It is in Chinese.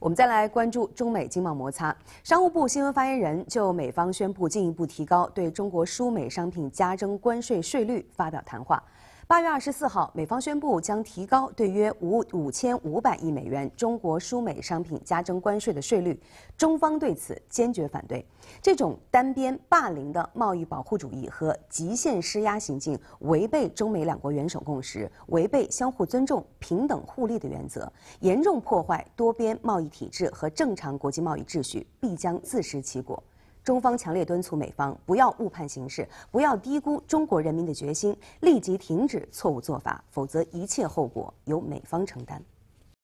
我们再来关注中美经贸摩擦。商务部新闻发言人就美方宣布进一步提高对中国输美商品加征关税税率发表谈话。八月二十四号，美方宣布将提高对约五五千五百亿美元中国输美商品加征关税的税率，中方对此坚决反对。这种单边霸凌的贸易保护主义和极限施压行径，违背中美两国元首共识，违背相互尊重、平等互利的原则，严重破坏多边贸易体制和正常国际贸易秩序，必将自食其果。中方强烈敦促美方不要误判形势，不要低估中国人民的决心，立即停止错误做法，否则一切后果由美方承担。